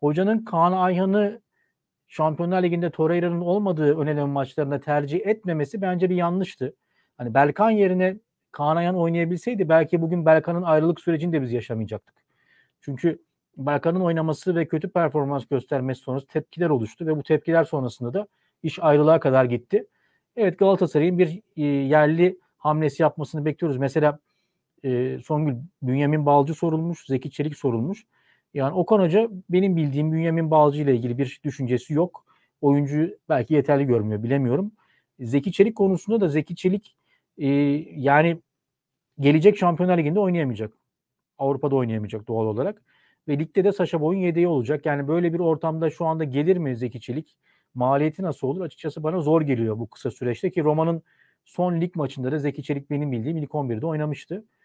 Hocanın Kaan Ayhan'ı Şampiyonlar Ligi'nde Torreira'nın olmadığı önemli maçlarında tercih etmemesi bence bir yanlıştı. Hani Belkan yerine Kaan Ayhan oynayabilseydi belki bugün Belkan'ın ayrılık sürecini de biz yaşamayacaktık. Çünkü Belkan'ın oynaması ve kötü performans göstermesi sonrası tepkiler oluştu ve bu tepkiler sonrasında da iş ayrılığa kadar gitti. Evet Galatasaray'ın bir e, yerli hamlesi yapmasını bekliyoruz. Mesela e, Songül Bünyamin Balcı sorulmuş, Zeki Çelik sorulmuş. Yani Okan Hoca benim bildiğim Bünyamin Balcı ile ilgili bir düşüncesi yok. Oyuncu belki yeterli görmüyor bilemiyorum. Zeki Çelik konusunda da Zeki Çelik e, yani gelecek Şampiyonlar Ligi'nde oynayamayacak. Avrupa'da oynayamayacak doğal olarak. Ve ligde de Saşa Boy'un yedeği olacak. Yani böyle bir ortamda şu anda gelir mi Zeki Çelik? Maliyeti nasıl olur? Açıkçası bana zor geliyor bu kısa süreçte ki Roma'nın son lig maçında da Zeki Çelik benim bildiğim ilk 11'de oynamıştı.